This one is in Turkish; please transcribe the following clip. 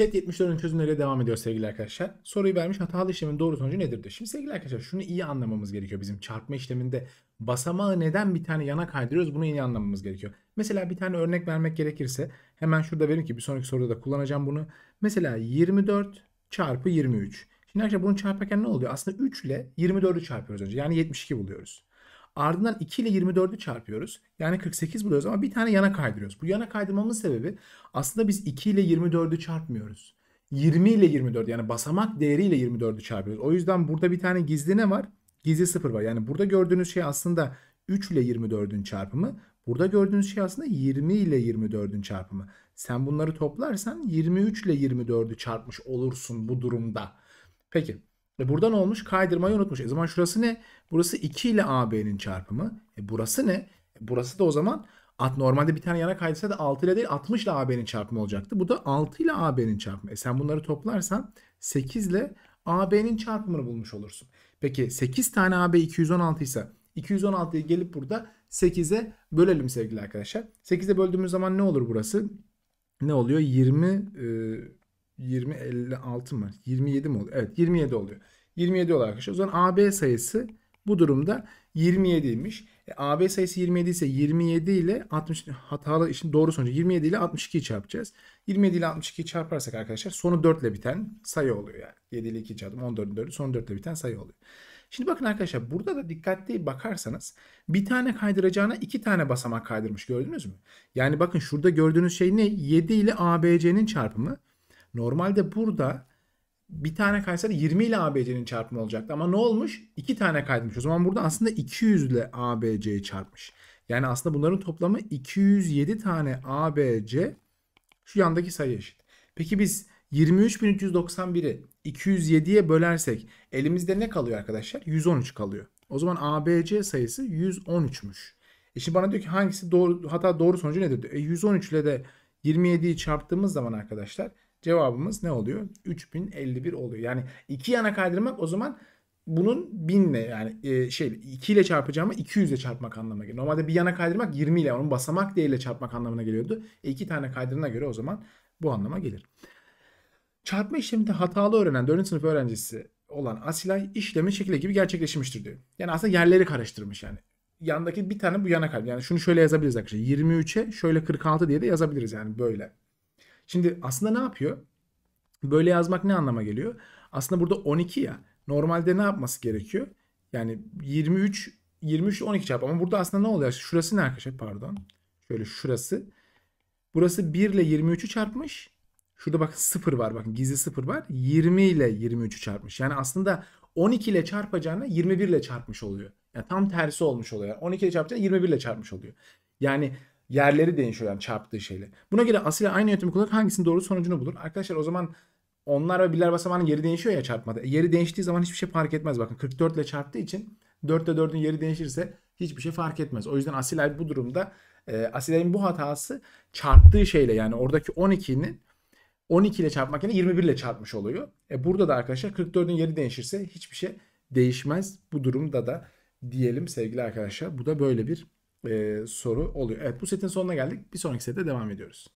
Set 74'ün çözümleriyle devam ediyor sevgili arkadaşlar. Soruyu vermiş hatalı işlemin doğru sonucu nedir diyor. Şimdi sevgili arkadaşlar şunu iyi anlamamız gerekiyor bizim çarpma işleminde. Basamağı neden bir tane yana kaydırıyoruz bunu iyi anlamamız gerekiyor. Mesela bir tane örnek vermek gerekirse hemen şurada verin ki bir sonraki soruda da kullanacağım bunu. Mesela 24 çarpı 23. Şimdi arkadaşlar bunu çarparken ne oluyor? Aslında 3 ile 24'ü çarpıyoruz önce. Yani 72 buluyoruz. Ardından 2 ile 24'ü çarpıyoruz. Yani 48 buluyoruz ama bir tane yana kaydırıyoruz. Bu yana kaydırmamın sebebi aslında biz 2 ile 24'ü çarpmıyoruz. 20 ile 24 yani basamak değeriyle 24'ü çarpıyoruz. O yüzden burada bir tane gizli ne var? Gizli sıfır var. Yani burada gördüğünüz şey aslında 3 ile 24'ün çarpımı. Burada gördüğünüz şey aslında 20 ile 24'ün çarpımı. Sen bunları toplarsan 23 ile 24'ü çarpmış olursun bu durumda. Peki ve buradan olmuş kaydırmayı unutmuş. E zaman şurası ne? Burası 2 ile AB'nin çarpımı. E burası ne? E burası da o zaman at normalde bir tane yana kaydırsa da 6 ile değil 60 ile AB'nin çarpımı olacaktı. Bu da 6 ile AB'nin çarpımı. E sen bunları toplarsan 8 ile AB'nin çarpımını bulmuş olursun. Peki 8 tane AB 216 ise 216'yı gelip burada 8'e bölelim sevgili arkadaşlar. 8'e böldüğümüz zaman ne olur burası? Ne oluyor? 20 e, 20 56 mı? 27 mi oluyor? Evet 27 oluyor. 27 olarak geçiyor. O zaman AB sayısı bu durumda 27'ymiş. E, AB sayısı 27 ise 27 ile 60 hatalı işin doğru sonucu 27 ile 62'yi çarpacağız. 27 ile 62'yi çarparsak arkadaşlar sonu 4 ile biten sayı oluyor yani. 7 ile 2 çarptım 14'ün 4'ü sonu 4 ile biten sayı oluyor. Şimdi bakın arkadaşlar burada da dikkatli bakarsanız bir tane kaydıracağına iki tane basamak kaydırmış gördünüz mü? Yani bakın şurada gördüğünüz şey ne? 7 ile ABC'nin çarpımı. Normalde burada bir tane kaysaydı 20 ile ABC'nin çarpımı olacaktı. Ama ne olmuş? 2 tane kaydırmış. O zaman burada aslında 200 ile ABC'yi çarpmış. Yani aslında bunların toplamı 207 tane ABC şu yandaki sayı eşit. Peki biz 23.391'i 207'ye bölersek elimizde ne kalıyor arkadaşlar? 113 kalıyor. O zaman ABC sayısı 113'müş. E şimdi bana diyor ki hangisi doğru hatta doğru sonucu nedir? E 113 ile de 27'yi çarptığımız zaman arkadaşlar Cevabımız ne oluyor? 3051 oluyor. Yani iki yana kaydırmak o zaman bunun 1000 ile yani e, şey 2 ile çarpacağımı 200 ile çarpmak anlamına geliyor. Normalde bir yana kaydırmak 20 ile onun basamak değeriyle çarpmak anlamına geliyordu. E, iki tane kaydırına göre o zaman bu anlama gelir. Çarpma işleminde hatalı öğrenen 4. sınıf öğrencisi olan Asilay işlemin şekli gibi gerçekleşmiştir diyor. Yani aslında yerleri karıştırmış yani. Yandaki bir tane bu yana kaydırmış. Yani şunu şöyle yazabiliriz arkadaşlar. 23'e şöyle 46 diye de yazabiliriz yani böyle. Şimdi aslında ne yapıyor? Böyle yazmak ne anlama geliyor? Aslında burada 12 ya. Normalde ne yapması gerekiyor? Yani 23 23 12 çarp ama burada aslında ne oluyor? Şurası ne arkadaşlar? Pardon. Şöyle şurası. Burası 1 ile 23'ü çarpmış. Şurada bakın 0 var. Bakın gizli 0 var. 20 ile 23'ü çarpmış. Yani aslında 12 ile çarpacağına 21 ile çarpmış oluyor. Yani tam tersi olmuş oluyor. 12 ile çarpacağına 21 ile çarpmış oluyor. Yani yerleri değişiyor yani çarptığı şeyle. Buna göre asıyla aynı yöntemi kullanarak hangisinin doğru sonucunu bulur? Arkadaşlar o zaman onlar ve birler basamağının yeri değişiyor ya çarpmada. E, yeri değiştiği zaman hiçbir şey fark etmez. Bakın 44 ile çarptığı için 4 ile 4'ün yeri değişirse hiçbir şey fark etmez. O yüzden Asil abi bu durumda e, Asil abinin bu hatası çarptığı şeyle yani oradaki 12'nin 12 ile çarpmak yerine 21 ile çarpmış oluyor. E burada da arkadaşlar 44'ün yeri değişirse hiçbir şey değişmez bu durumda da diyelim sevgili arkadaşlar. Bu da böyle bir e, soru oluyor. Evet bu setin sonuna geldik. Bir sonraki sette devam ediyoruz.